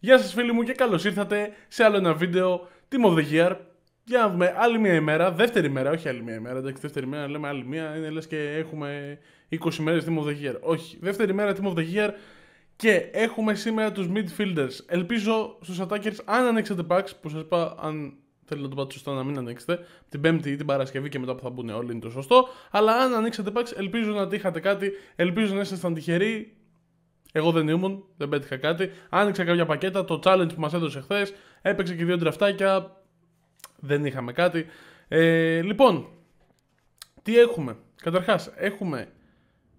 Γεια σας φίλοι μου και καλώς ήρθατε σε άλλο ένα βίντεο Team of the Year για να δούμε άλλη μια ημέρα, δεύτερη ημέρα, όχι άλλη μια ημέρα, εντάξει δεύτερη ημέρα λέμε άλλη μια, είναι λες και έχουμε 20 μέρες Team of the Year, όχι, δεύτερη ημέρα Team of the Year και έχουμε σήμερα τους midfielders, ελπίζω στους attackers αν ανοίξετε packs που σας είπα αν θέλετε να το πάτε σωστά να μην ανοίξετε, την πέμπτη ή την Παρασκευή και μετά που θα μπουν όλοι είναι το σωστό, αλλά αν ανοίξετε packs ελπίζω να τύχατε κάτι, ελπίζω να ήσασταν τυχεροί, εγώ δεν ήμουν, δεν πέτυχα κάτι. Άνοιξα κάποια πακέτα, το challenge που μας έδωσε χθες. Έπαιξε και δύο τραφτάκια. Δεν είχαμε κάτι. Ε, λοιπόν, τι έχουμε. Καταρχάς, έχουμε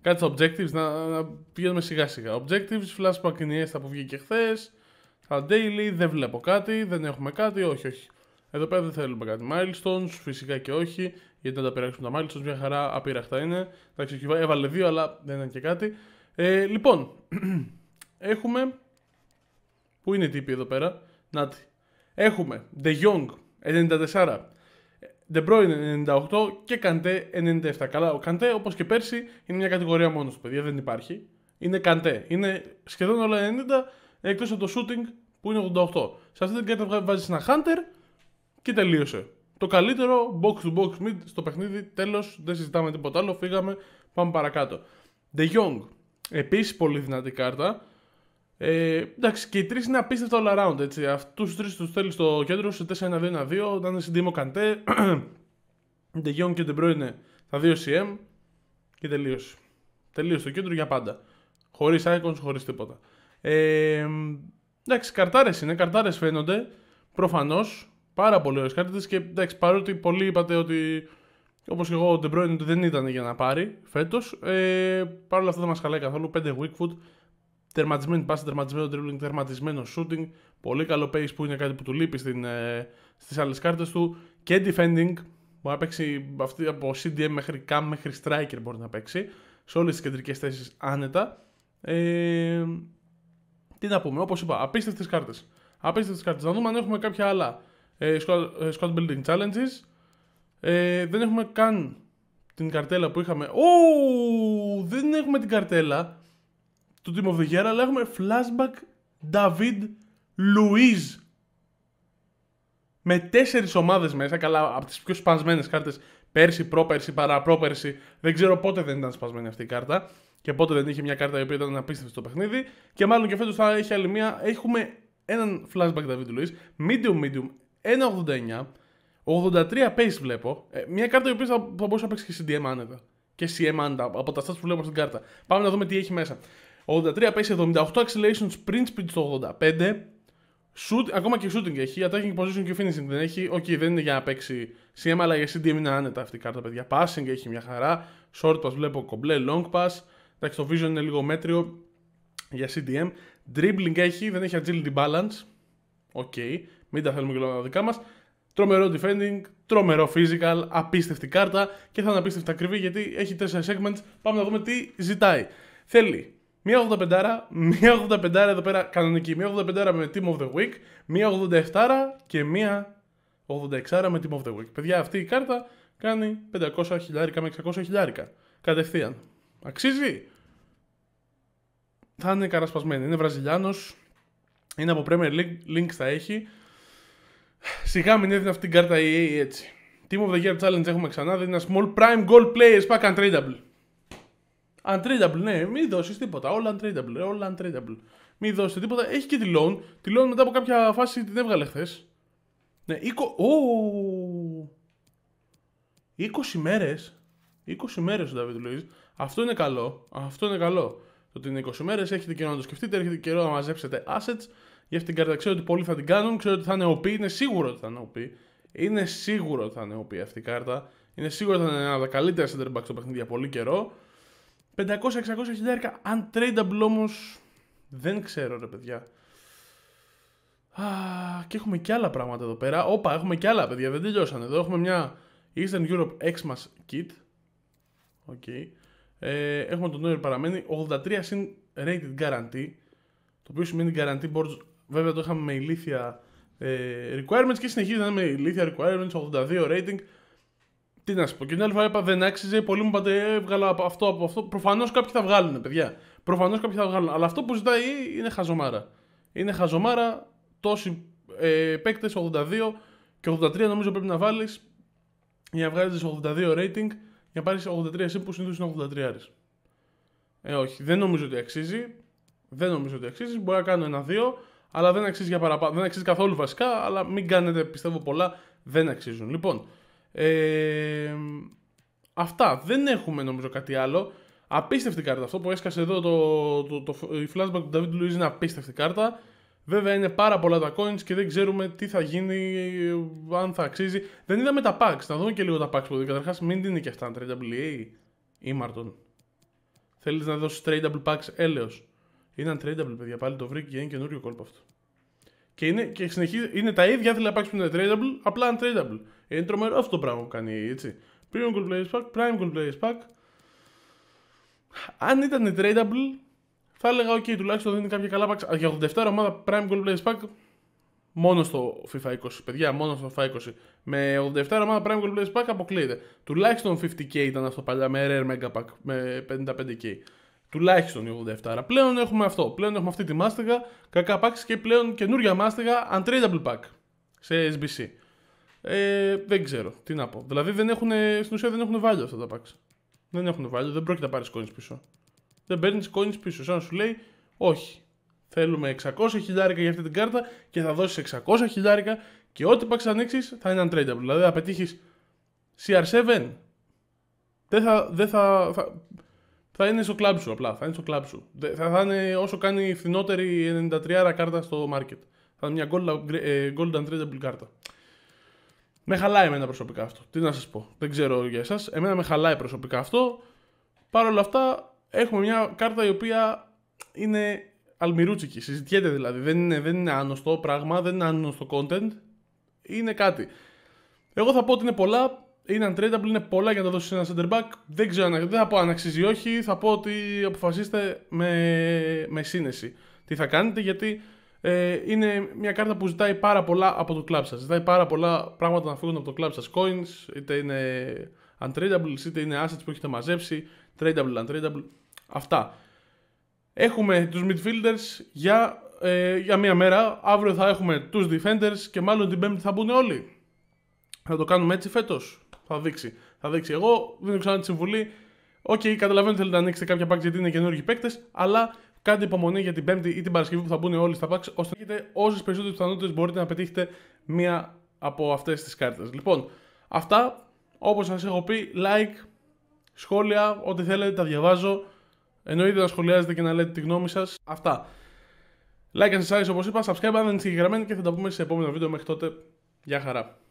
κάτι στα objectives. Να, να πηγαίνουμε σιγά σιγά. Objectives, flashback θα που βγήκε χθες. Τα daily, δεν βλέπω κάτι, δεν έχουμε κάτι. Όχι, όχι. Εδώ πέρα δεν θέλουμε κάτι. Milestones, φυσικά και όχι. Γιατί να τα πειράξουμε τα milestones, μια χαρά απείραχτα είναι. Εντάξει, έβαλε δύο, αλλά δεν ήταν και κάτι. Ε, λοιπόν, έχουμε... Πού είναι οι τύποι εδώ πέρα. Νάτι. Έχουμε De Jong 94, De Bruyne 98 και Καντέ 97. Καλά, ο Καντέ όπως και πέρσι είναι μια κατηγορία μόνος του, παιδιά, δεν υπάρχει. Είναι Καντέ. Είναι σχεδόν όλα 90 εκτός από το shooting που είναι 88. Σε αυτή την κάρτα βάζεις ένα Hunter και τελείωσε. Το καλύτερο box to box mid στο παιχνίδι, τέλος, δεν συζητάμε τίποτα άλλο, φύγαμε, πάμε παρακάτω. De Jong, Επίσης πολύ δυνατή κάρτα. Ε, εντάξει, και οι τρεις είναι απίστευτα all around. Έτσι. Αυτούς τους τρεις τους θέλει στο κέντρο σε 4-1-2-1-2. οταν είναι συντήμο Καντέ, γιον και είναι τα 2 CM και τελείωσε. Τελείωσε το κέντρο για πάντα. Χωρίς icons, χωρίς τίποτα. Ε, εντάξει, καρτάρες είναι, καρτάρες φαίνονται. Προφανώς. Πάρα πολύ ωραίε κάρτες και εντάξει, παρότι πολλοί είπατε ότι Όπως και εγώ, ο De δεν ήταν για να πάρει φέτος. Ε, Παρ' όλα αυτά δεν μας χαλάει καθόλου. 5 weak foot, τερματισμένη πάση, τερματισμένο dribbling, τερματισμένο shooting. Πολύ καλό pace που είναι κάτι που του λείπει ε, στις άλλες κάρτες του. Και defending, μπορεί να παίξει αυτή, από CDM μέχρι cam μέχρι striker μπορεί να παίξει. Σε όλες τις κεντρικές θέσεις άνετα. Ε, τι να πούμε, όπως είπα, απίστευτες κάρτες. Απίστευτες κάρτες. Να δούμε αν έχουμε κάποια άλλα. Ε, squad, ε, building challenges. Ε, δεν έχουμε καν την καρτέλα που είχαμε. Ω, δεν έχουμε την καρτέλα του Team of the Year, αλλά έχουμε flashback David Luiz. Με τέσσερις ομάδες μέσα, καλά από τις πιο σπασμένες κάρτες πέρσι, πρόπερσι, παραπρόπερσι. Δεν ξέρω πότε δεν ήταν σπασμένη αυτή η κάρτα και πότε δεν είχε μια κάρτα η οποία ήταν απίστευτη στο παιχνίδι. Και μάλλον και φέτος θα έχει άλλη μια. Έχουμε έναν flashback David Luiz, medium medium, 1,89 83 pace βλέπω. Ε, μια κάρτα η οποία θα, θα μπορούσε να παίξει και CDM άνετα. Και CM άνετα από τα stats που βλέπω στην κάρτα. Πάμε να δούμε τι έχει μέσα. 83 pace, 78 acceleration, sprint speed στο 85. Shoot, ακόμα και shooting έχει, attacking position και finishing δεν έχει. Οκ, okay, δεν είναι για να παίξει CM, αλλά για CDM είναι άνετα αυτή η κάρτα, παιδιά. Passing έχει μια χαρά. Short pass βλέπω κομπλέ, long pass. Εντάξει, το vision είναι λίγο μέτριο για CDM. Dribbling έχει, δεν έχει agility balance. Οκ, okay. μην τα θέλουμε και λόγω δικά μας. Τρομερό defending, τρομερό physical, απίστευτη κάρτα και θα είναι απίστευτα ακριβή γιατί έχει τέσσερα segments. Πάμε να δούμε τι ζητάει. Θέλει μία 85, μία 85 εδώ πέρα κανονική, μία 85 με Team of the Week, μία 87 και μία 86 με Team of the Week. Παιδιά, αυτή η κάρτα κάνει 500 χιλιάρικα με 600 χιλιάρικα. Κατευθείαν. Αξίζει. Θα είναι καρασπασμένη. Είναι Βραζιλιάνος. Είναι από Premier League. Links θα έχει. Σιγά μην έδινε αυτή την κάρτα EA έτσι. Team of the Year Challenge έχουμε ξανά. Δίνει ένα small prime goal players pack untradeable. Untradeable, ναι, μην δώσεις τίποτα. Όλα untradeable, όλα ε, untradeable. Μην δώσει τίποτα. Έχει και τη loan. Τη loan μετά από κάποια φάση την έβγαλε χθες. Ναι, 20. Oh. 20 μέρε. 20 μέρες ο Νταβίτ Λουίζ. Αυτό είναι καλό. Αυτό είναι καλό. Το ότι είναι 20 μέρες έχετε καιρό να το σκεφτείτε, έχετε καιρό να μαζέψετε assets για αυτήν την κάρτα. Ξέρω ότι πολλοί θα την κάνουν, ξέρω ότι θα είναι OP, είναι σίγουρο ότι θα είναι OP. Είναι σίγουρο ότι θα είναι OP αυτή η κάρτα. Είναι σίγουρο ότι θα είναι ένα από τα καλύτερα center back στο παιχνίδι για πολύ καιρό. 500-600 χιλιάρικα, untradeable όμως. Δεν ξέρω ρε παιδιά. Α, και έχουμε και άλλα πράγματα εδώ πέρα. Όπα, έχουμε και άλλα παιδιά, δεν τελειώσαν. Εδώ έχουμε μια Eastern Europe Xmas Kit. Okay. Ε, έχουμε τον Νόερ παραμένει 83 συν rated guarantee. Το οποίο σημαίνει guarantee boards Βέβαια το είχαμε με ηλίθια ε, requirements και συνεχίζει να είναι με ηλίθια requirements, 82 rating. Τι να σου πω, και την άλλη φορά είπα δεν άξιζε, πολλοί μου είπατε έβγαλα «Ε, από αυτό, από αυτό. Προφανώς κάποιοι θα βγάλουν, παιδιά. Προφανώς κάποιοι θα βγάλουν. Αλλά αυτό που ζητάει είναι χαζομάρα. Είναι χαζομάρα, τόσοι ε, παίκτες 82 και 83 νομίζω πρέπει να βάλεις για να βγάλει 82 rating, για να πάρεις 83 εσύ που συνήθως είναι 83. Ε, όχι, δεν νομίζω ότι αξίζει. Δεν νομίζω ότι αξίζει. Μπορεί να κάνω ένα-δύο αλλά δεν αξίζει για παραπάνω. Δεν αξίζει καθόλου βασικά, αλλά μην κάνετε πιστεύω πολλά. Δεν αξίζουν. Λοιπόν, ε, αυτά. Δεν έχουμε νομίζω κάτι άλλο. Απίστευτη κάρτα. Αυτό που έσκασε εδώ το, το, το, η flashback του David Luiz είναι απίστευτη κάρτα. Βέβαια είναι πάρα πολλά τα coins και δεν ξέρουμε τι θα γίνει, αν θα αξίζει. Δεν είδαμε τα packs. Να δούμε και λίγο τα packs που δίνει. Καταρχάς, μην δίνει και αυτά. 3 EA ή Μαρτον. Θέλεις να δώσεις tradable packs έλεος. Είναι untradeable, παιδιά. Πάλι το βρήκε και είναι καινούριο κόλπο αυτό. Και, είναι, και συνεχίζει, είναι τα ίδια άθλια packs που είναι tradable, απλά untradeable. Είναι τρομερό αυτό το πράγμα που κάνει, έτσι. Premium Gold Players Pack, Prime Gold Players Pack. Αν ήταν tradable, θα έλεγα, OK, τουλάχιστον δίνει κάποια καλά packs. Για 87 ομάδα Prime Gold Players Pack, μόνο στο FIFA 20. Παιδιά, μόνο στο FIFA 20. Με 87 ομάδα Prime Gold Players Pack αποκλείεται. Τουλάχιστον 50k ήταν αυτό παλιά με Rare Mega Pack, με 55k. Τουλάχιστον 87. Άρα πλέον έχουμε αυτό. Πλέον έχουμε αυτή τη μάστιγα, κακά packs και πλέον καινούργια μάστιγα untradeable pack σε SBC. Ε, δεν ξέρω τι να πω. Δηλαδή δεν έχουν, στην ουσία δεν έχουν value αυτά τα packs. Δεν έχουν value, δεν πρόκειται να πάρεις coins πίσω. Δεν παίρνεις coins πίσω. Σαν να σου λέει, όχι. Θέλουμε 600 χιλιάρικα για αυτή την κάρτα και θα δώσεις 600 χιλιάρικα και ό,τι packs ανοίξεις θα είναι untradeable. Δηλαδή θα πετύχεις CR7. Δεν θα, δεν θα, θα θα είναι στο κλαμπ σου απλά. Θα είναι στο κλαμπ σου. Θα, θα είναι όσο κάνει φθηνότερη 93 κάρτα στο market. Θα είναι μια gold, ε, gold and tradable κάρτα. Με χαλάει εμένα προσωπικά αυτό. Τι να σας πω. Δεν ξέρω για εσάς. Εμένα με χαλάει προσωπικά αυτό. Παρ' όλα αυτά, έχουμε μια κάρτα η οποία είναι αλμυρούτσικη. Συζητιέται δηλαδή. Δεν είναι, δεν είναι άνοστο πράγμα, δεν είναι άνοστο content. Είναι κάτι. Εγώ θα πω ότι είναι πολλά είναι untradeable, είναι πολλά για να τα δώσει ένα center back. Δεν ξέρω, δεν θα πω αν αξίζει ή όχι. Θα πω ότι αποφασίστε με, με σύνεση τι θα κάνετε, γιατί ε, είναι μια κάρτα που ζητάει πάρα πολλά από το club σας. Ζητάει πάρα πολλά πράγματα να φύγουν από το club σας. Coins, είτε είναι untradable είτε είναι assets που έχετε μαζέψει, tradable, untradeable. Αυτά. Έχουμε τους midfielders για, ε, για μία μέρα. Αύριο θα έχουμε τους defenders και μάλλον την πέμπτη θα μπουν όλοι. Θα το κάνουμε έτσι φέτος. Θα δείξει. Θα δείξει. Εγώ δίνω ξανά τη συμβουλή. Οκ, okay, καταλαβαίνω ότι θέλετε να ανοίξετε κάποια packs γιατί είναι καινούργιοι παίκτες, αλλά κάντε υπομονή για την Πέμπτη ή την Παρασκευή που θα μπουν όλοι στα packs, ώστε να έχετε όσες περισσότερες πιθανότητες μπορείτε να πετύχετε μία από αυτές τις κάρτες. Λοιπόν, αυτά όπως σας έχω πει, like, σχόλια, ό,τι θέλετε, τα διαβάζω. Εννοείται να σχολιάζετε και να λέτε τη γνώμη σας. Αυτά. Like αν σας άρεσε όπως είπα, subscribe αν δεν είστε γραμμένοι και θα τα πούμε σε επόμενο βίντεο μέχρι τότε. Γεια χαρά.